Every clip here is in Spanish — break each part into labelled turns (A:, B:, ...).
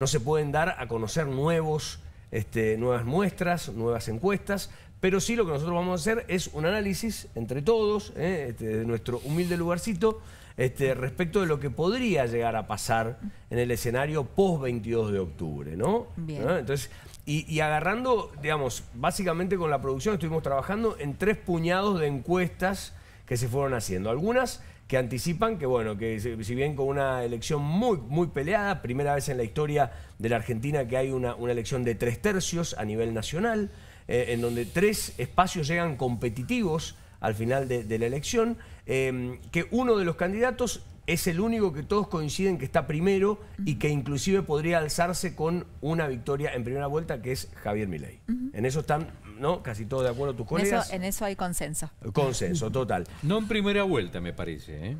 A: no se pueden dar a conocer nuevos, este, nuevas muestras, nuevas encuestas, pero sí lo que nosotros vamos a hacer es un análisis entre todos, eh, este, de nuestro humilde lugarcito, este, respecto de lo que podría llegar a pasar en el escenario post-22 de octubre, ¿no? Entonces, y, y, agarrando, digamos, básicamente con la producción estuvimos trabajando en tres puñados de encuestas que se fueron haciendo. Algunas que anticipan que, bueno, que si bien con una elección muy, muy peleada, primera vez en la historia de la Argentina que hay una, elección de tres tercios a nivel nacional, eh, en donde tres espacios llegan competitivos al final de, la elección, eh, que uno de los candidatos es el único que todos coinciden que está primero y que inclusive podría alzarse con una victoria en primera vuelta, que es Javier Milei. En eso están ¿no? casi todos de acuerdo tus colegas.
B: en eso hay consenso. Consenso,
C: total. No en primera vuelta, me parece. ¿eh?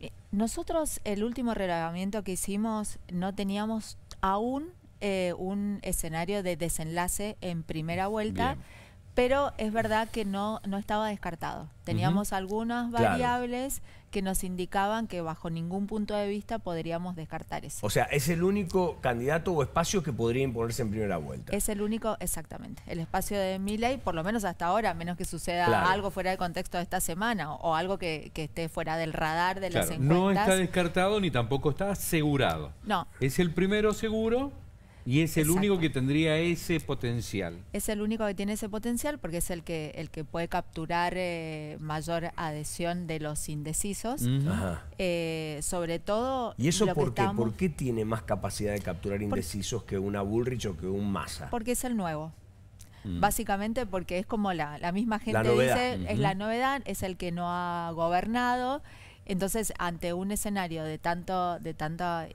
B: Eh, nosotros el último relevamiento que hicimos no teníamos aún eh, un escenario de desenlace en primera vuelta pero es verdad que no, no estaba descartado. Teníamos algunas variables que nos indicaban que bajo ningún punto de vista podríamos descartar eso.
A: O sea, es el único candidato o espacio que podría imponerse en primera vuelta.
B: Es el único, exactamente. El espacio de Milley, por lo menos hasta ahora, menos que suceda algo fuera de contexto de esta semana o, algo que, esté fuera del radar de las encuestas. No está
C: descartado ni tampoco está asegurado. No. Es el primero seguro y es el único que tendría ese potencial.
B: Es el único que tiene ese potencial porque es el que, el que puede capturar eh, mayor adhesión de los indecisos. Eh, sobre todo... ¿Y eso por
A: qué? tiene más capacidad de capturar indecisos que una Bullrich o que un Massa?
B: Porque es el nuevo. Mm. Básicamente porque es como la, misma gente dice, es la novedad, es el que no ha gobernado. Entonces, ante un escenario de tanto, de tanta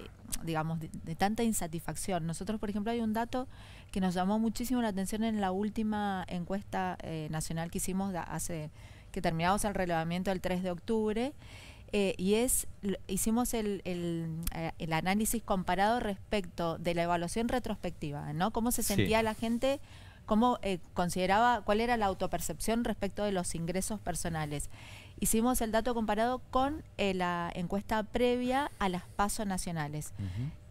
B: digamos, de, tanta insatisfacción. Nosotros, por ejemplo, hay un dato que nos llamó muchísimo la atención en la última encuesta eh, nacional que hicimos hace que terminamos el relevamiento el 3 de octubre. Eh, y es hicimos el, eh, el, análisis comparado respecto de la evaluación retrospectiva, ¿no? Cómo se sentía la gente cómo eh, consideraba cuál era la autopercepción respecto de los ingresos personales. Hicimos el dato comparado con eh, la encuesta previa a las pasos nacionales.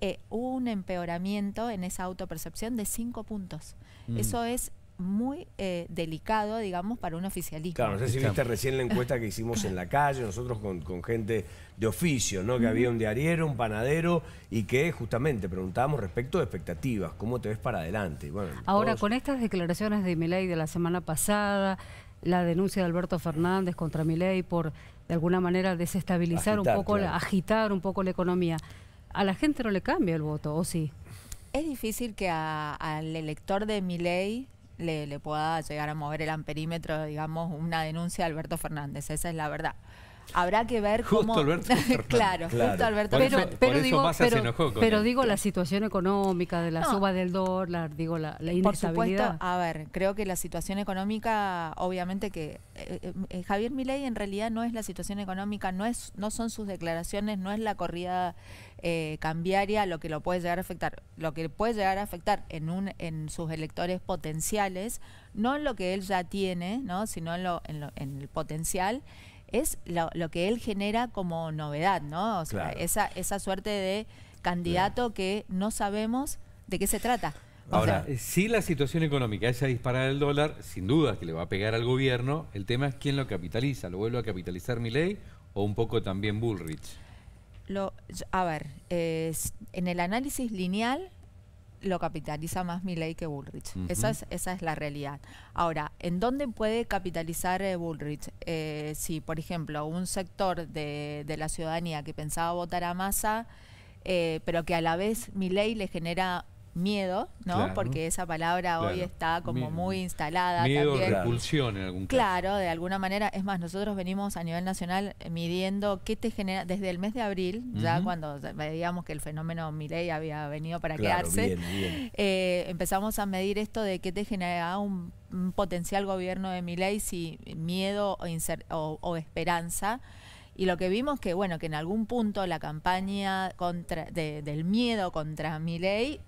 B: Eh, hubo un empeoramiento en esa autopercepción de cinco puntos. Mm. Eso es muy eh, delicado, digamos, para un oficialismo. Claro, no sé si viste recién la encuesta
A: que hicimos en la calle, nosotros con, gente de oficio, ¿no? Que había un diariero, un panadero y que justamente preguntábamos respecto de expectativas, ¿cómo te ves para adelante? Bueno,
D: Ahora, con estas declaraciones de Milei de la semana pasada, la denuncia de Alberto Fernández contra Milei por, de alguna manera, desestabilizar un poco, agitar un poco la economía, ¿a la gente no le cambia el voto, o sí?
B: Es difícil que al elector de Milei le, le pueda llegar a mover el amperímetro, digamos, una denuncia a Alberto Fernández. Esa es la verdad habrá que ver justo cómo... Alberto claro, justo Alberto pero, digo, pero, digo la situación
D: económica
B: de la suba del dólar, digo la, la inestabilidad. Por supuesto, a ver, creo que la situación económica, obviamente que eh, eh, eh, Javier Milei en realidad no es la situación económica, no es, no son sus declaraciones, no es la corrida cambiaria lo que lo puede llegar a afectar, lo que puede llegar a afectar en un, en sus electores potenciales, no en lo que él ya tiene, ¿no? sino en, en el potencial es lo, que él genera como novedad, ¿no? O sea, esa, esa suerte de candidato que no sabemos de qué se trata. Ahora,
C: eh, si la situación económica a disparado el dólar, sin duda que le va a pegar al gobierno, el tema es quién lo capitaliza, ¿lo vuelve a capitalizar ley o un poco también Bullrich?
B: Lo, a ver, en el análisis lineal lo capitaliza más Milley que Bullrich. esa, es, esa es la realidad. Ahora, ¿en dónde puede capitalizar eh, Bullrich? Eh, si, por ejemplo, un sector de, de, la ciudadanía que pensaba votar a masa, eh, pero que a la vez Milley le genera miedo, ¿no? Porque esa palabra hoy está como muy instalada. Miedo,
C: repulsión en algún caso.
B: Claro, de alguna manera. Es más, nosotros venimos a nivel nacional eh, midiendo qué te genera, desde el mes de abril, ya cuando veíamos que el fenómeno Milei había venido para quedarse, eh, empezamos a medir esto de qué te genera un, potencial gobierno de Milei, si miedo o, o esperanza. Y lo que vimos que, bueno, que en algún punto la campaña contra, del miedo contra Milei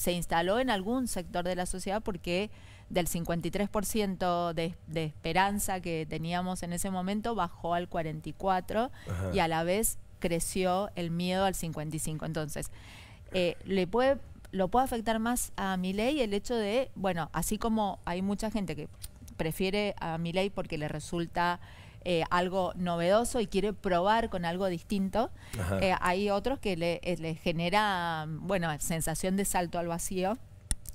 B: se instaló en algún sector de la sociedad porque del 53% de, de, esperanza que teníamos en ese momento bajó al 44% y a la vez creció el miedo al 55%. Entonces, eh, le puede, lo puede afectar más a mi ley el hecho de, bueno, así como hay mucha gente que prefiere a mi ley porque le resulta eh, algo novedoso y quiere probar con algo distinto. Eh, hay otros que le, eh, le, genera, bueno, sensación de salto al vacío.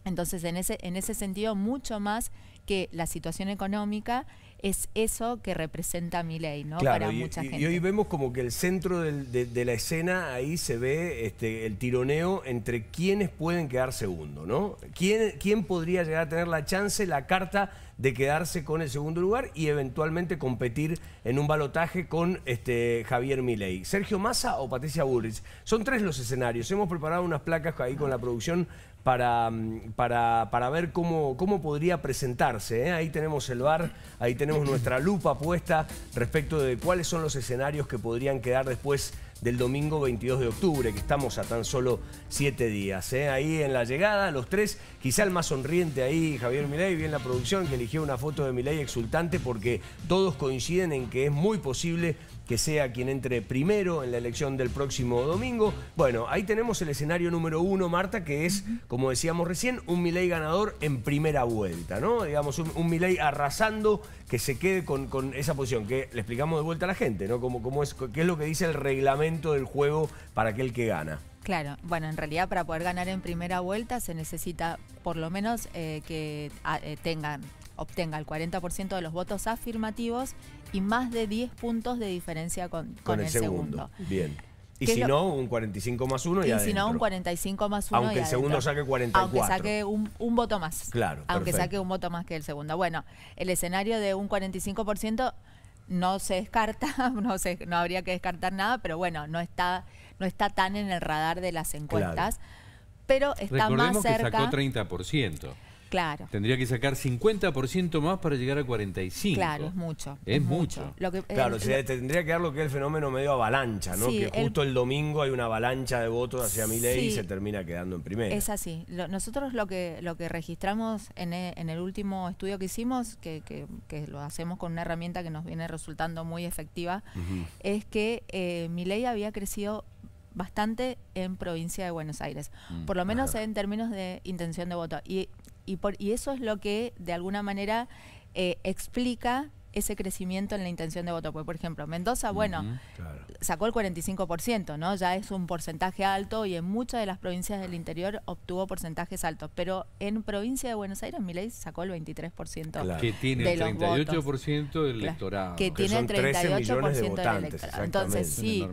B: Entonces, en ese, en ese sentido, mucho más que la situación económica es eso que representa mi ¿no? Para mucha gente. Y hoy
A: vemos como que el centro de, la escena ahí se ve este, el tironeo entre quienes pueden quedar segundo, ¿no? ¿Quién, ¿Quién podría llegar a tener la chance, la carta de quedarse con el segundo lugar y eventualmente competir en un balotaje con este, Javier Milei. Sergio Massa o Patricia Bullrich. Son tres los escenarios. Hemos preparado unas placas ahí con la producción para, mm, para, para ver cómo, cómo podría presentarse. ¿eh? Ahí tenemos el bar, ahí tenemos nuestra lupa puesta respecto de cuáles son los escenarios que podrían quedar después del domingo 22 de octubre, que estamos a tan solo siete días. ¿eh? Ahí en la llegada, los tres, quizá el más sonriente ahí, Javier Milei, bien la producción, que eligió una foto de Milei exultante, porque todos coinciden en que es muy posible que sea quien entre primero en la elección del próximo domingo. Bueno, ahí tenemos el escenario número uno, Marta, que es, como decíamos recién, un Milei ganador en primera vuelta, ¿no? Digamos, un, miley Milei arrasando que se quede con, esa posición, que le explicamos de vuelta a la gente, ¿no? Como, es, ¿Qué es lo que dice el reglamento del juego para aquel que gana?
B: Claro, bueno, en realidad para poder ganar en primera vuelta se necesita por lo menos eh, que ah, eh, tengan obtenga el 40% de los votos afirmativos y más de 10 puntos de diferencia con, el, segundo.
A: Bien. Y si no, un 45 más uno y, y si no, un
B: 45 más 1 Aunque el segundo saque
A: 44. Aunque saque
B: un, voto más. Claro, Aunque saque un voto más que el segundo. Bueno, el escenario de un 45% no se descarta, no, se, no habría que descartar nada, pero bueno, no está, no está tan en el radar de las encuestas. Pero está más cerca... que sacó
C: 30%. Claro. Tendría que sacar 50% más para llegar a 45.
A: Claro, es
B: mucho. Es, mucho. claro, eh,
C: tendría que dar lo que es el fenómeno medio
A: avalancha, ¿no? que justo el... domingo hay una avalancha de votos hacia mi ley y se termina quedando en primera. Es
B: así. nosotros lo que, lo que registramos en, e, el último estudio que hicimos, que, que, lo hacemos con una herramienta que nos viene resultando muy efectiva, es que eh, mi ley había crecido bastante en provincia de Buenos Aires, mm, por lo menos en términos de intención de voto. Y y, por, eso es lo que de alguna manera eh, explica ese crecimiento en la intención de voto. por ejemplo, Mendoza, bueno, sacó el 45%, ¿no? Ya es un porcentaje alto y en muchas de las provincias del interior obtuvo porcentajes altos. Pero en provincia de Buenos Aires, ley, sacó el 23% que tiene el 38%
C: del electorado. Que, tiene el 38% de votantes, del electorado. Entonces,
B: sí,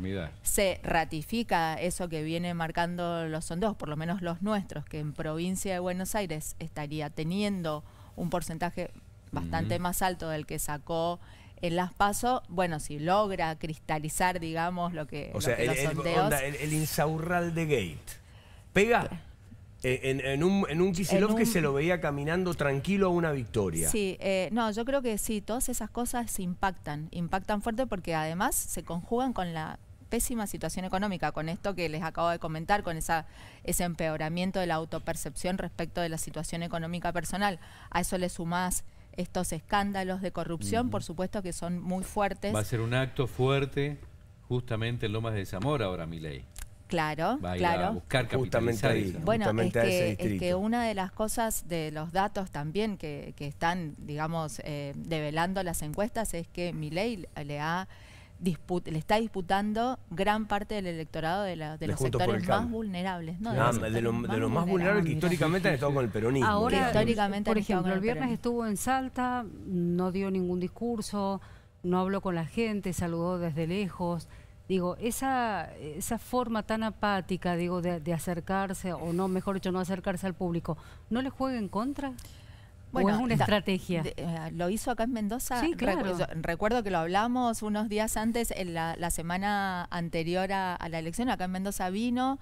B: se ratifica eso que viene marcando los sondeos, por lo menos los nuestros, que en provincia de Buenos Aires estaría teniendo un porcentaje bastante más alto del que sacó en las PASO, bueno, si logra cristalizar, digamos, lo que, o el, los
A: el, insaurral de Gate. ¿Pega? En, un, en que se lo veía caminando tranquilo a una victoria. Sí,
B: eh, no, yo creo que sí, todas esas cosas impactan, impactan fuerte porque además se conjugan con la pésima situación económica, con esto que les acabo de comentar, con esa, ese empeoramiento de la autopercepción respecto de la situación económica personal. A eso le sumás estos escándalos de corrupción, por supuesto que son muy fuertes. Va a ser
C: un acto fuerte justamente en Lomas de Zamora ahora, Milei.
B: Claro, Va a ir claro. A buscar justamente Bueno, justamente es, que, es, que, una de las cosas de los datos también que, que están, digamos, eh, develando las encuestas es que Milei le ha le está disputando gran parte del electorado de, los sectores más vulnerables. de, ah, los
A: más vulnerables que históricamente han con el peronismo. Ahora,
D: históricamente por ejemplo, el, viernes
B: estuvo en Salta,
D: no dio ningún discurso, no habló con la gente, saludó desde lejos. Digo, esa, esa forma tan apática, digo, de, de acercarse, o no, mejor dicho, no acercarse al público, ¿no le juega en contra? Bueno, una estrategia. Eh,
B: lo hizo acá en Mendoza. Sí, claro. recuerdo que lo hablamos unos días antes, en la, semana anterior a, la elección, acá en Mendoza vino,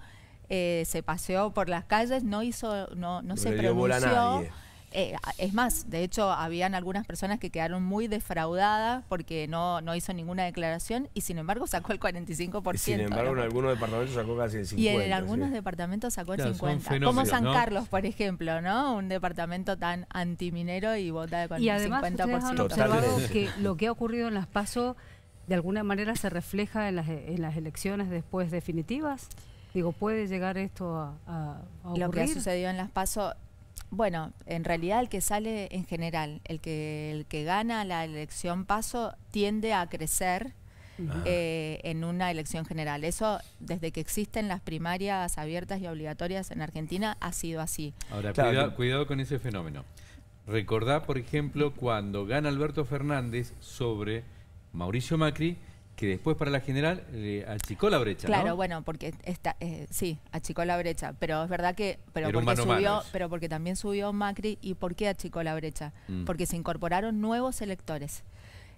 B: eh, se paseó por las calles, no hizo, no, no, se pronunció. Eh, es más, de hecho, habían algunas personas que quedaron muy defraudadas porque no, no hizo ninguna declaración y sin embargo sacó el 45%. Y sin embargo, en
A: algunos departamentos sacó casi el 50%. Y en, algunos
B: departamentos sacó el 50%. Como San Carlos, por ejemplo, ¿no? Un departamento tan antiminero y vota con y además, el que lo que ha ocurrido en las PASO de alguna manera se refleja en las,
D: en las elecciones después definitivas. Digo, ¿puede llegar esto a, a, a ocurrir? Lo que ha sucedido
B: en las PASO bueno, en realidad el que sale en general, el que, el que gana la elección paso tiende a crecer eh, en una elección general. Eso desde que existen las primarias abiertas y obligatorias en Argentina ha sido así.
C: Ahora, cuidado, cuidado con ese fenómeno. Recordá, por ejemplo, cuando gana Alberto Fernández sobre Mauricio Macri, que después para la general achicó la brecha. Claro,
B: bueno, porque está, eh, sí, achicó la brecha, pero es verdad que, pero, porque subió, pero porque también subió Macri y por qué achicó la brecha, mm. porque se incorporaron nuevos electores.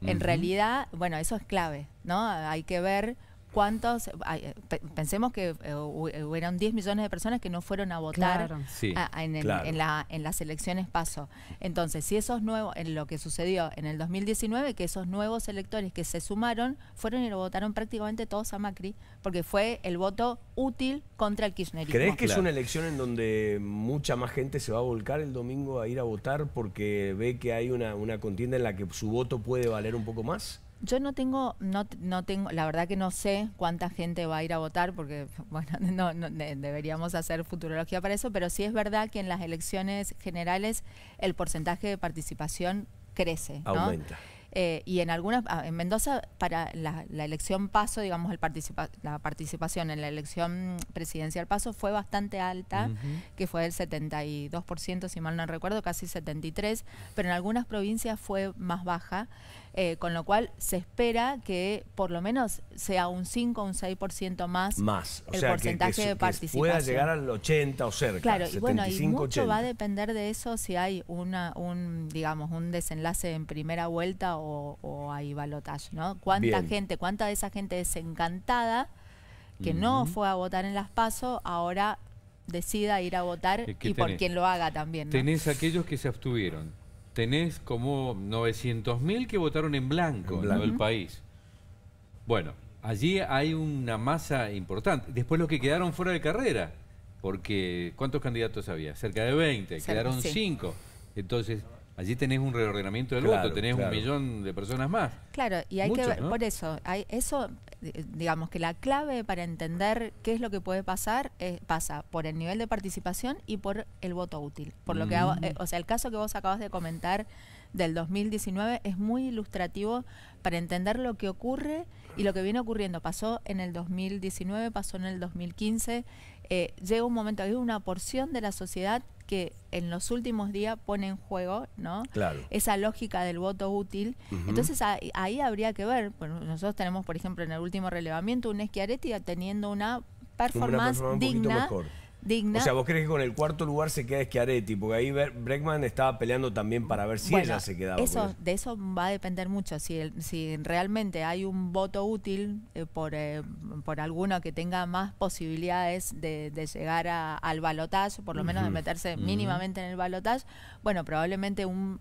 B: En realidad, bueno, eso es clave, ¿no? Hay que ver cuántos, eh, pensemos que eh, eh, hubieron 10 millones de personas que no fueron a votar
A: en,
B: las elecciones paso. Entonces, si esos nuevos, en lo que sucedió en el 2019, que esos nuevos electores que se sumaron fueron y lo votaron prácticamente todos a Macri, porque fue el voto útil contra el kirchnerismo. ¿Crees que es una
A: elección en donde mucha más gente se va a volcar el domingo a ir a votar porque ve que hay una contienda en la que su voto puede valer un poco más?
B: Yo no tengo, no, tengo, la verdad que no sé cuánta gente va a ir a votar, porque bueno, no, deberíamos hacer futurología para eso, pero sí es verdad que en las elecciones generales el porcentaje de participación crece. Aumenta. Eh, y en algunas, ah, en Mendoza, para la, elección paso, digamos, la participación en la elección presidencial paso fue bastante alta, que fue del 72%, si mal no recuerdo, casi 73%, pero en algunas provincias fue más baja. Eh, con lo cual se espera que por lo menos sea un 5 o un 6% más, más el porcentaje de participación. pueda llegar
A: al 80 o cerca. Claro, y bueno, y mucho va a
B: depender de eso si hay una, un, digamos, un desenlace en primera vuelta o, hay balotaje, ¿no? ¿Cuánta gente, cuánta de esa gente desencantada que no fue a votar en las PASO, ahora decida ir a votar y por quien lo haga también. ¿no? Tenés aquellos
C: que se abstuvieron, tenés como 900.000 que votaron en blanco en el país. Bueno, allí hay una masa importante. Después los que quedaron fuera de carrera, porque ¿cuántos candidatos había? Cerca de 20, quedaron 5. Entonces, allí tenés un reordenamiento del voto, tenés un millón de personas más.
B: Claro, y hay que ver, por eso, hay, eso eh, digamos que la clave para entender qué es lo que puede pasar eh, pasa por el nivel de participación y por el voto útil. Por lo que, mm. eh, o sea, el caso que vos acabas de comentar del 2019 es muy ilustrativo para entender lo que ocurre y lo que viene ocurriendo pasó en el 2019, pasó en el 2015. Eh, llega un momento, hay una porción de la sociedad que en los últimos días pone en juego ¿no? Claro. esa lógica del voto útil. Entonces ahí, habría que ver, bueno, nosotros tenemos, por ejemplo, en el último relevamiento un Esquiaretti teniendo una performance, digna. O sea, ¿vos
A: crees que con el cuarto lugar se queda Schiaretti? Porque ahí Breckman estaba peleando también para ver si ella se quedaba. Eso,
B: de eso va a depender mucho. Si, si realmente hay un voto útil eh, eh, por, alguno que tenga más posibilidades de, llegar al balotaje, por lo menos de meterse mínimamente en el balotaje, bueno, probablemente un,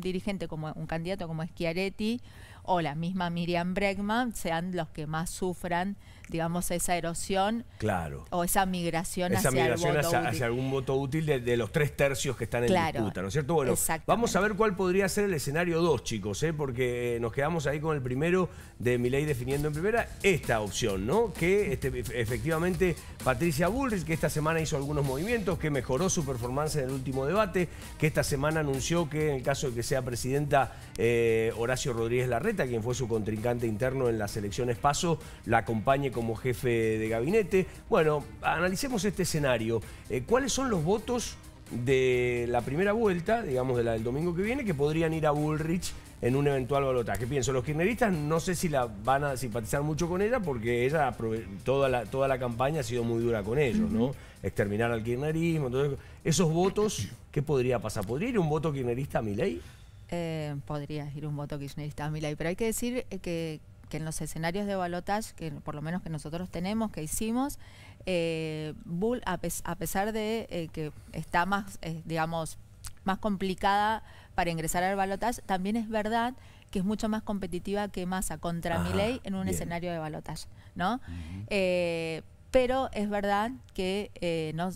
B: dirigente como un candidato como Schiaretti o la misma Miriam Breckman sean los que más sufran digamos, esa erosión claro. o esa migración, hacia, algún
A: voto útil de, los tres tercios que están en disputa, ¿no es cierto? vamos a ver cuál podría ser el escenario 2, chicos, ¿eh? porque eh, nos quedamos ahí con el primero de ley definiendo en primera esta opción, ¿no? Que este, efectivamente Patricia Bullrich, que esta semana hizo algunos movimientos, que mejoró su performance en el último debate, que esta semana anunció que en el caso de que sea presidenta eh, Horacio Rodríguez Larreta, quien fue su contrincante interno en las elecciones PASO, la acompañe como jefe de gabinete. Bueno, analicemos este escenario. Eh, ¿Cuáles son los votos de la primera vuelta, digamos de la del domingo que viene, que podrían ir a Bullrich en un eventual balotaje. Pienso, los kirchneristas no sé si la van a simpatizar mucho con ella porque ella toda la, toda la campaña ha sido muy dura con ellos, ¿no? Exterminar al kirchnerismo, entonces, esos votos, ¿qué podría pasar? ¿Podría ir un voto kirchnerista a mi
B: eh, podría ir un voto kirchnerista a mi pero hay que decir eh, que que en los escenarios de balotage, que por lo menos que nosotros tenemos, que hicimos, eh, Bull, a, pesar de eh, que está más, eh, digamos, más complicada para ingresar al balotage, también es verdad que es mucho más competitiva que Massa contra Miley en un escenario de balotage, ¿no? pero es verdad que no,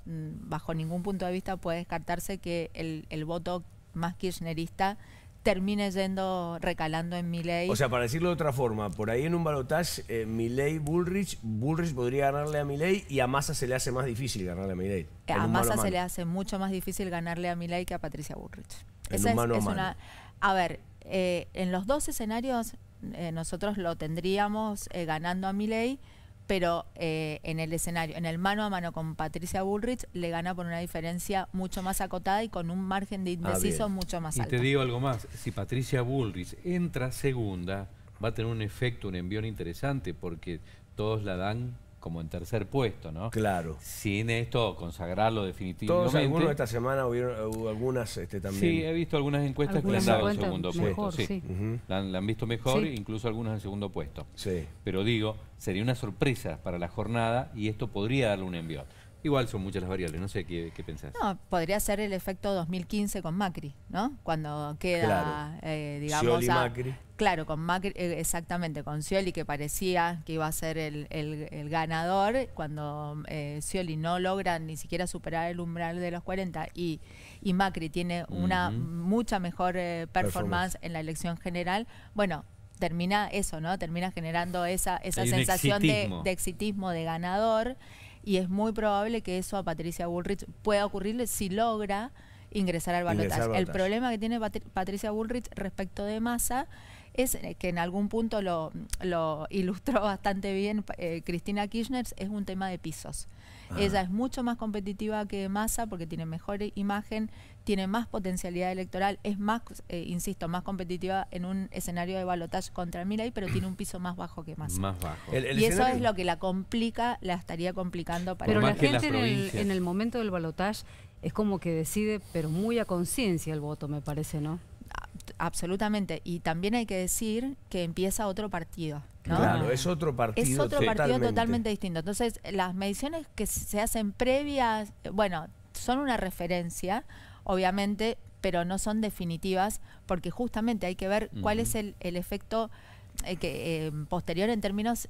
B: bajo ningún punto de vista puede descartarse que el, el voto más kirchnerista termine yendo, recalando en Milley. O sea,
A: para decirlo de otra forma, por ahí en un balotaje eh, Milley, Bullrich, Bullrich podría ganarle a Milley y a Massa se le hace más difícil ganarle a Milley. Eh, a Massa se le
B: hace mucho más difícil ganarle a Milley que a Patricia Bullrich. es, a Una, a ver, eh, en los dos escenarios eh, nosotros lo tendríamos ganando a Milley pero eh, en el escenario, en el mano a mano con Patricia Bullrich, le gana por una diferencia mucho más acotada y con un margen de ah, indeciso mucho más alto. Y te digo
C: algo más, si Patricia Bullrich entra segunda, va a tener un efecto, un envión interesante, porque todos la dan como en tercer puesto, ¿no? Claro. Sin esto consagrarlo definitivamente. Todos algunos esta
A: semana hubo algunas este, también. Sí, he visto algunas encuestas que han dado en segundo
C: puesto. Sí. la, han, visto mejor, incluso algunas en segundo puesto. Sí. Pero digo, sería una sorpresa para la jornada y esto podría darle un envío. Igual son muchas las variables, no sé qué, qué pensás.
B: No, podría ser el efecto 2015 con Macri, ¿no? Cuando queda, eh, digamos, Macri claro, con Macri, eh, exactamente, con Scioli que parecía que iba a ser el, ganador, cuando eh, no logra ni siquiera superar el umbral de los 40 y, y Macri tiene una mucha mejor eh, performance, en la elección general, bueno, termina eso, ¿no? Termina generando esa, esa sensación De, exitismo, de ganador, y es muy probable que eso a Patricia Bullrich pueda ocurrirle si logra ingresar al balotaje. El problema que tiene Patricia Bullrich respecto de masa es eh, que en algún punto lo, ilustró bastante bien eh, Cristina Kirchner, es un tema de pisos. Ah. Ella es mucho más competitiva que Massa porque tiene mejor imagen, tiene más potencialidad electoral, es más, eh, insisto, más competitiva en un escenario de balotaje contra Mirai, pero tiene un piso más bajo que Massa. Más bajo.
D: y eso es
B: lo que la complica, la estaría complicando para Pero la gente en el, en el momento del balotaje es como que decide, pero muy a conciencia el voto, me parece, ¿no? absolutamente. Y también hay que decir que empieza otro partido. Claro,
A: es otro partido. Es otro partido totalmente
B: distinto. Entonces, las mediciones que se hacen previas, bueno, son una referencia, obviamente, pero no son definitivas, porque justamente hay que ver cuál es el, efecto eh, que, eh, posterior en términos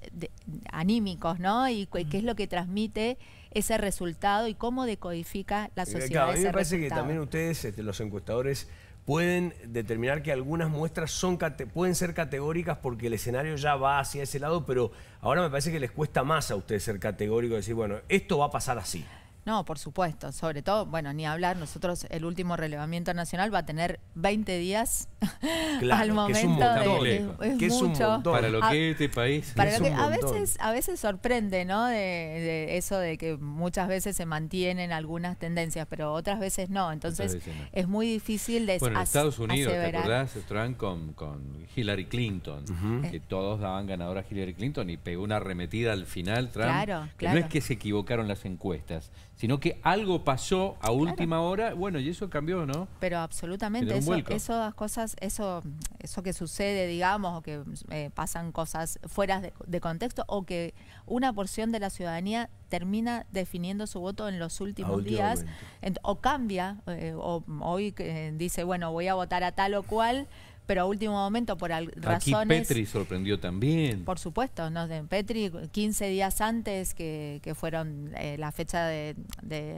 B: anímicos, ¿no? Y qué es lo que transmite ese resultado y cómo decodifica la eh, sociedad. a mí me parece que también
A: ustedes, este, los encuestadores, pueden determinar que algunas muestras son, pueden ser categóricas porque el escenario ya va hacia ese lado, pero ahora me parece que les cuesta más a ustedes ser categóricos y decir, bueno, esto va a pasar así.
B: No, por supuesto. Sobre todo, bueno, ni hablar, nosotros el último relevamiento nacional va a tener 20 días al momento. Que que es Un montón. Para lo que ah, este
C: país. Para que, a, veces,
B: a veces sorprende, ¿no? De, eso de que muchas veces se mantienen algunas tendencias, pero otras veces no. Entonces, es muy difícil de Bueno, en Estados Unidos, ¿te acordás,
C: Trump, con, Hillary Clinton? Que eh. todos daban ganadora a Hillary Clinton y pegó una arremetida al final, Trump. Claro, claro. no es que se equivocaron las encuestas, sino que algo pasó a última hora, bueno, y eso cambió, ¿no?
B: Pero absolutamente, eso, esas cosas, eso, eso que sucede, digamos, o que eh, pasan cosas fuera de, contexto, o que una porción de la ciudadanía termina definiendo su voto en los últimos días, o cambia, eh, o hoy eh, dice, bueno, voy a votar a tal o cual pero a último momento por razones... Aquí Petri
C: sorprendió también.
B: Por supuesto, ¿no? Petri 15 días antes que, que fueron eh, la fecha de,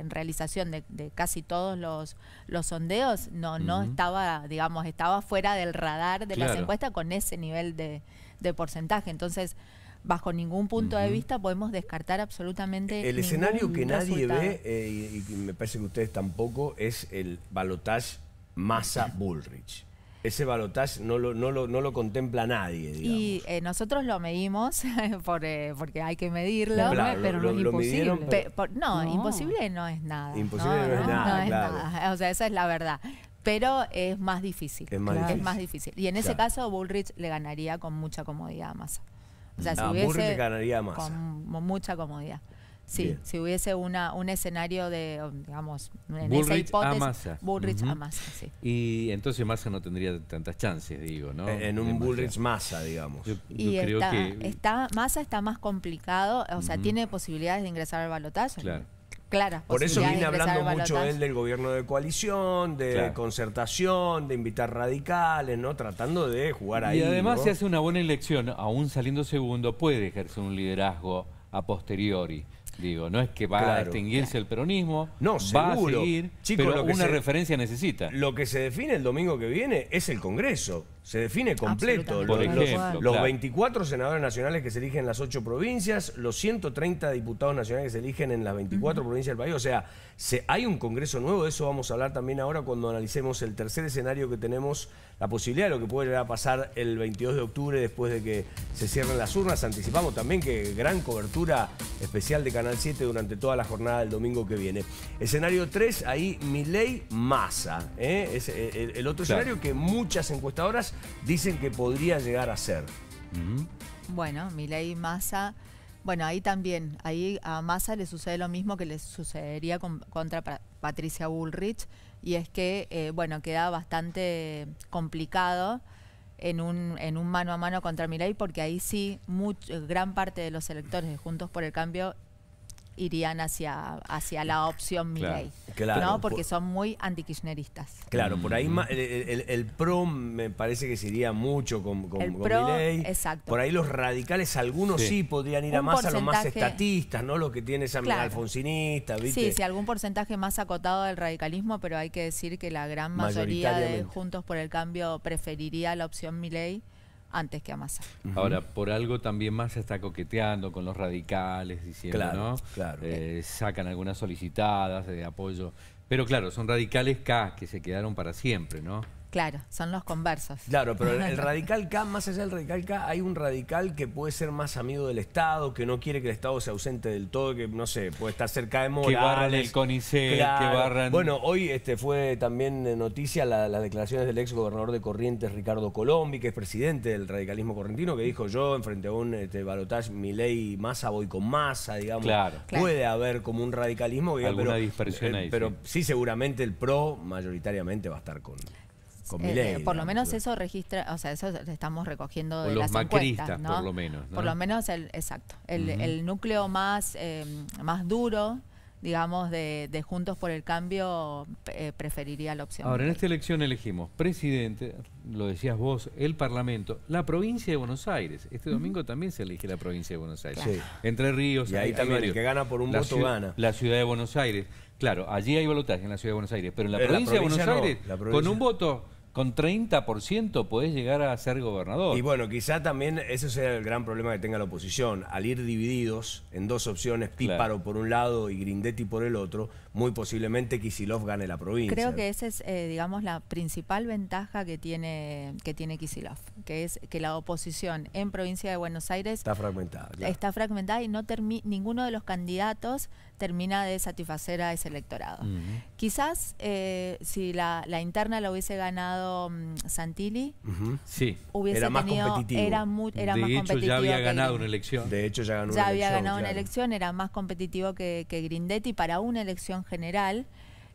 B: realización de, casi todos los, los sondeos, no, no estaba, digamos, estaba fuera del radar de las encuestas con ese nivel de, de porcentaje. Entonces, bajo ningún punto de vista podemos descartar absolutamente. El escenario que nadie ve,
A: eh, y, y, me parece que ustedes tampoco, es el balotaje massa Bullrich. Ese balotaje no lo, no, lo, contempla nadie, digamos.
B: Y eh, nosotros lo medimos eh, porque hay que medirlo, pero no es imposible. no, imposible no es nada. Imposible no, es nada, O sea, esa es la verdad pero es más difícil. Es más, difícil. Y en ese caso Bullrich le ganaría con mucha comodidad a Massa. O sea, si ah, hubiese, Bullrich ganaría a Massa. con, mucha comodidad. Sí, si hubiese una, un escenario de, digamos, en esa hipótesis, a Bullrich Massa, sí.
C: Y entonces Massa no tendría tantas chances, digo, ¿no?
B: En, un Bullrich
C: Massa, digamos.
A: y creo que...
B: está, Massa está más complicado, o sea, tiene posibilidades de ingresar al balotaje. Claro. Por eso viene hablando mucho él
A: del gobierno de coalición, de concertación, de invitar radicales, ¿no? Tratando de jugar ahí. Y además, si hace
C: una buena elección, aún saliendo segundo, puede ejercer un liderazgo a posteriori. Digo, no es que va a extinguirse el peronismo, no, va a seguir, pero que una referencia necesita. Lo que se define el
A: domingo que viene es el Congreso. Se define completo. Los, 24 senadores nacionales que se eligen en las 8 provincias, los 130 diputados nacionales que se eligen en las 24 provincias del país. O sea, hay un Congreso nuevo, eso vamos a hablar también ahora cuando analicemos el tercer escenario que tenemos, la posibilidad de lo que puede llegar pasar el 22 de octubre después de que se cierren las urnas. Anticipamos también que gran cobertura especial de Canal 7 durante toda la jornada del domingo que viene. Escenario 3, ahí Miley Massa. ¿eh? Es eh, el, otro escenario que muchas encuestadoras dicen que podría llegar a ser.
B: Bueno, Milei Massa. Bueno, ahí también, ahí a Massa le sucede lo mismo que le sucedería contra Patricia Bullrich, y es que, eh, bueno, queda bastante complicado en un, mano a mano contra Milei, porque ahí sí gran parte de los electores de Juntos por el Cambio irían hacia, hacia la opción Milley, ¿no? Porque son muy antikirchneristas. Claro, por ahí mm.
A: el, el, PRO me parece que se iría mucho con, con, Por ahí los radicales, algunos sí, podrían ir a más a los más estatistas, ¿no? Los que tiene esa alfonsinista, Sí, sí,
B: algún porcentaje más acotado del radicalismo, pero hay que decir que la gran mayoría de Juntos por el Cambio preferiría la opción Milley, antes que a Ahora,
C: por algo también más se está coqueteando con los radicales, diciendo, ¿no? Eh, sacan algunas solicitadas de apoyo. Pero claro, son radicales K que se quedaron para siempre, ¿no?
B: Claro, son los conversos. Claro, pero
C: el, radical K, más allá
A: del radical K, hay un radical que puede ser más amigo del Estado, que no quiere que el Estado se ausente del todo, que no sé, puede estar cerca de Morales. Que barran el
C: CONICET, que barran...
A: Bueno, hoy este, fue también noticia las declaraciones del ex gobernador de Corrientes, Ricardo Colombi, que es presidente del radicalismo correntino, que dijo yo, enfrente a un este, mi ley masa, voy con masa, digamos. Puede haber como un radicalismo. pero, dispersión eh, Pero sí. sí, seguramente el PRO mayoritariamente va a estar con... Eh, eh, por lo menos
B: eso registra, o sea, eso estamos recogiendo de las los encuestas, por lo
C: menos.
A: Por lo
B: menos el, exacto, el, núcleo más, eh, más duro digamos, de, Juntos por el Cambio preferiría la opción. Ahora, en esta
C: elección elegimos presidente, lo decías vos, el Parlamento, la provincia de Buenos Aires. Este domingo también se elige la provincia de Buenos Aires. Entre Ríos. Y ahí también el que gana por un voto gana. La ciudad de Buenos Aires. Claro, allí hay balotaje en la ciudad de Buenos Aires, pero en la, provincia, de Buenos Aires, con un voto... Con 30% podés llegar
A: a ser gobernador. Y bueno, quizá también ese sea el gran problema que tenga la oposición. Al ir divididos en dos opciones, Píparo por un lado y Grindetti por el otro, muy posiblemente Kisilov gane la provincia. Creo que
B: esa es, eh, digamos, la principal ventaja que tiene, que tiene Kisilov, que es que la oposición en provincia de Buenos Aires está
A: fragmentada. Está
B: fragmentada y no ninguno de los candidatos termina de satisfacer a ese electorado. Quizás eh, si la, interna la hubiese ganado mm, Santilli,
A: hubiese era más competitivo. Era, ya había ganado una elección. De hecho, ya había ganado una elección,
B: era más competitivo que Grindetti para una elección general.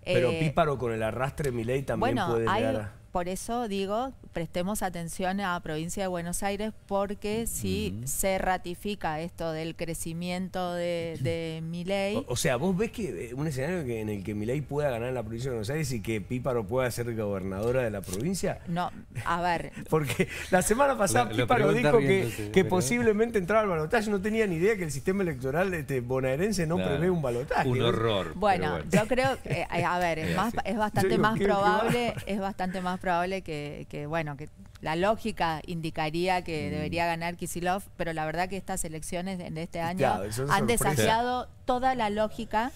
B: Pero eh, píparo
A: con el arrastre Milei también puede llegar
B: por eso digo, prestemos atención a la provincia de Buenos Aires porque si se ratifica esto del crecimiento de, de Milei.
A: O, sea, vos ves que eh, un escenario en el que Milei pueda ganar en la provincia de Buenos Aires y que Píparo pueda ser gobernadora de la provincia.
B: No, a ver.
A: porque la semana pasada Píparo dijo que, ¿eh? posiblemente entraba al balotaje. No tenía ni idea que el sistema electoral este, bonaerense no prevé un balotaje. Un
D: horror.
B: Bueno, yo creo, eh, a ver, es, bastante más probable, es bastante más probable que, bueno, que la lógica indicaría que mm. debería ganar Kisilov, pero la verdad que estas elecciones de, este año han desafiado toda la lógica.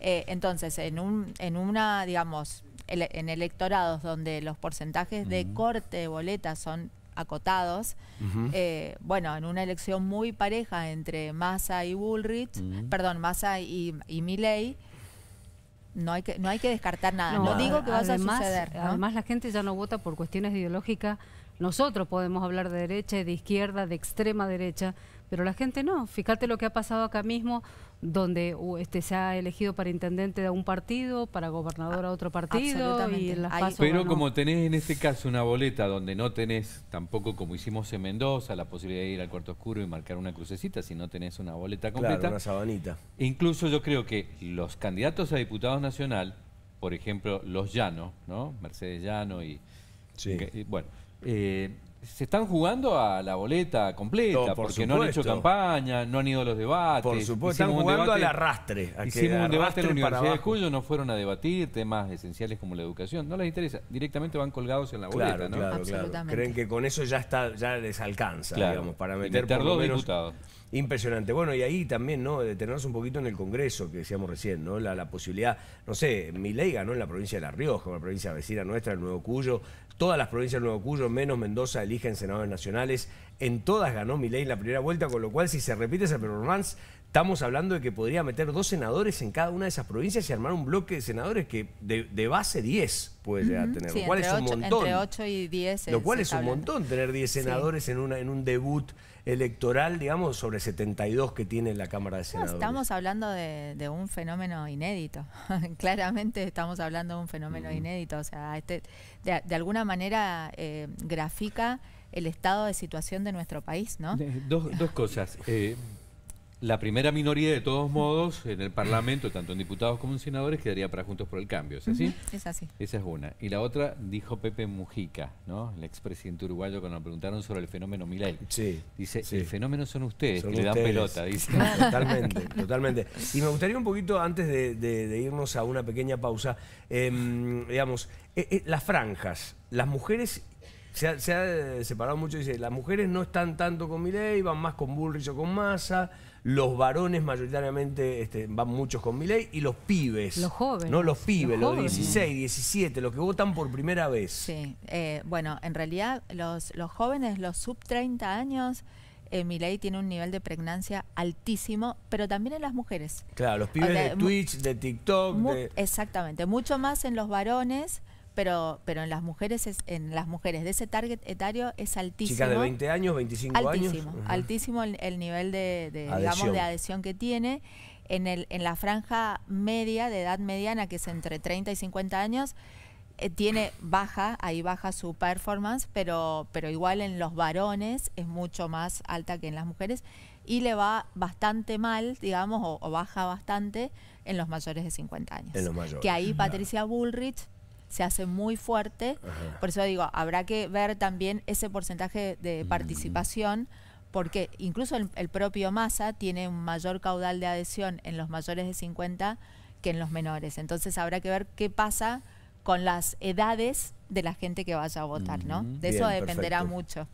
B: Eh, entonces, en, un, en una, digamos, en electorados donde los porcentajes de mm. corte de boletas son acotados. Eh, bueno, en una elección muy pareja entre Massa y Bullrich, mm. perdón, Massa y, y Milley, no hay que, no hay que descartar nada. No, digo que vaya a suceder. Además,
D: la gente ya no vota por cuestiones ideológicas. Nosotros podemos hablar de derecha, de izquierda, de extrema derecha pero la gente no. Fíjate lo que ha pasado acá mismo, donde uh, este, se ha elegido para intendente de un partido, para gobernador a otro partido. pero como
C: tenés en este caso una boleta donde no tenés tampoco, como hicimos en Mendoza, la posibilidad de ir al cuarto oscuro y marcar una crucecita, si no tenés una boleta completa. Claro, una sabanita. Incluso yo creo que los candidatos a diputados nacional, por ejemplo, los Llano, ¿no? Mercedes Llano y... Sí. bueno, eh, se están jugando a la boleta completa, porque no han hecho campaña, no han ido a los debates. Por supuesto, están jugando al arrastre. hicimos un debate en la Universidad de Cuyo, no fueron a debatir temas esenciales como la educación, no les interesa, directamente van colgados en la boleta. Claro, ¿no? claro, Creen que con eso
A: ya está ya les alcanza, digamos, para meter, por menos, Impresionante. Bueno, y ahí también, ¿no? Detenernos un poquito en el Congreso, que decíamos recién, ¿no? La, posibilidad, no sé, Milei ganó en la provincia de La Rioja, la provincia vecina nuestra, el Nuevo Cuyo, todas las provincias del Nuevo Cuyo, menos Mendoza, el eligen senadores nacionales. En todas ganó Milei en la primera vuelta, con lo cual si se repite esa performance, estamos hablando de que podría meter dos senadores en cada una de esas provincias y armar un bloque de senadores que de, base 10 puede llegar a tener, lo cual es un montón. Entre
B: 8 y 10. Lo cual es un
A: montón tener 10 senadores en un debut electoral, digamos, sobre 72 que tiene la Cámara de Senadores. estamos
B: hablando de, un fenómeno inédito. Claramente estamos hablando de un fenómeno inédito. O sea, este, de, alguna manera eh, grafica el estado de situación de nuestro país, ¿no?
C: Dos, cosas. Eh, la primera minoría, de todos modos, en el Parlamento, tanto en diputados como en senadores, quedaría para Juntos por el Cambio, ¿es así? Es así. Esa es una. Y la otra, dijo Pepe Mujica, ¿no? El expresidente uruguayo, cuando nos preguntaron sobre el fenómeno Milei. Sí. Dice, el fenómeno son ustedes, que le dan pelota,
A: Totalmente, totalmente. Y me gustaría un poquito, antes de, irnos a una pequeña pausa, em, digamos, eh, eh, las franjas, las mujeres se ha, se ha, separado mucho, dice, las mujeres no están tanto con Milei, van más con Bullrich o con Massa, los varones mayoritariamente este, van muchos con mi y los pibes. Los jóvenes. No, los pibes, los, 16, 17, los que votan por primera vez. Sí,
B: eh, bueno, en realidad los, jóvenes, los sub 30 años... mi eh, Milei tiene un nivel de pregnancia altísimo, pero también en las mujeres.
A: Claro, los pibes de Twitch, de TikTok.
B: Exactamente, mucho más en los varones pero, pero en las mujeres en las mujeres de ese target etario es altísimo. Chicas de 20
A: años, 25 años. Altísimo,
B: Altísimo el, nivel de, digamos, de adhesión que tiene. En, el, en la franja media, de edad mediana, que es entre 30 y 50 años, eh, tiene baja, ahí baja su performance, pero, pero igual en los varones es mucho más alta que en las mujeres y le va bastante mal, digamos, o, o baja bastante en los mayores de 50 años. En los mayores. Que ahí Patricia Bullrich se hace muy fuerte. Por eso digo, habrá que ver también ese porcentaje de participación. porque incluso el, propio masa tiene un mayor caudal de adhesión en los mayores de 50 que en los menores. Entonces habrá que ver qué pasa con las edades de la gente que vaya a votar, ¿no? De eso dependerá mucho.